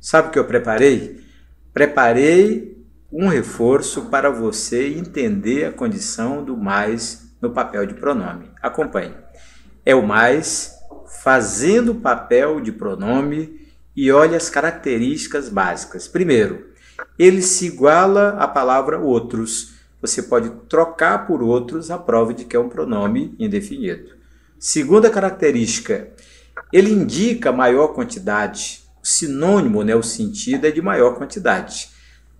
Sabe o que eu preparei? Preparei um reforço para você entender a condição do mais no papel de pronome. Acompanhe. É o mais fazendo o papel de pronome e olhe as características básicas. Primeiro, ele se iguala à palavra outros. Você pode trocar por outros a prova de que é um pronome indefinido. Segunda característica, ele indica maior quantidade sinônimo, né? o sentido é de maior quantidade.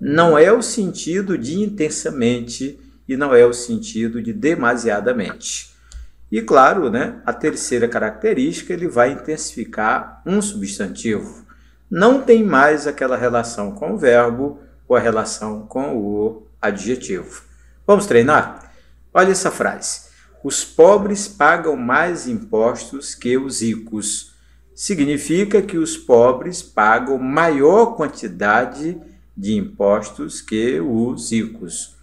Não é o sentido de intensamente e não é o sentido de demasiadamente. E claro, né, a terceira característica, ele vai intensificar um substantivo. Não tem mais aquela relação com o verbo ou a relação com o adjetivo. Vamos treinar? Olha essa frase. Os pobres pagam mais impostos que os ricos significa que os pobres pagam maior quantidade de impostos que os ricos.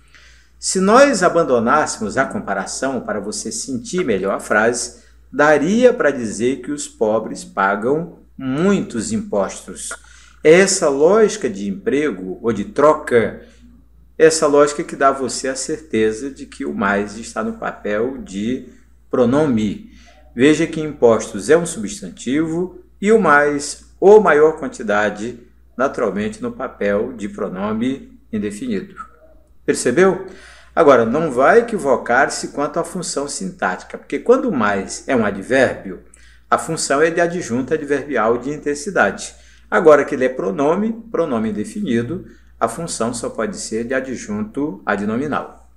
Se nós abandonássemos a comparação para você sentir melhor a frase, daria para dizer que os pobres pagam muitos impostos. É essa lógica de emprego ou de troca, essa lógica que dá a você a certeza de que o mais está no papel de pronome. Veja que impostos é um substantivo e o mais ou maior quantidade, naturalmente no papel de pronome indefinido. Percebeu? Agora, não vai equivocar-se quanto à função sintática, porque quando mais é um advérbio, a função é de adjunta adverbial de intensidade. Agora que ele é pronome, pronome indefinido, a função só pode ser de adjunto adnominal.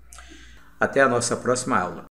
Até a nossa próxima aula.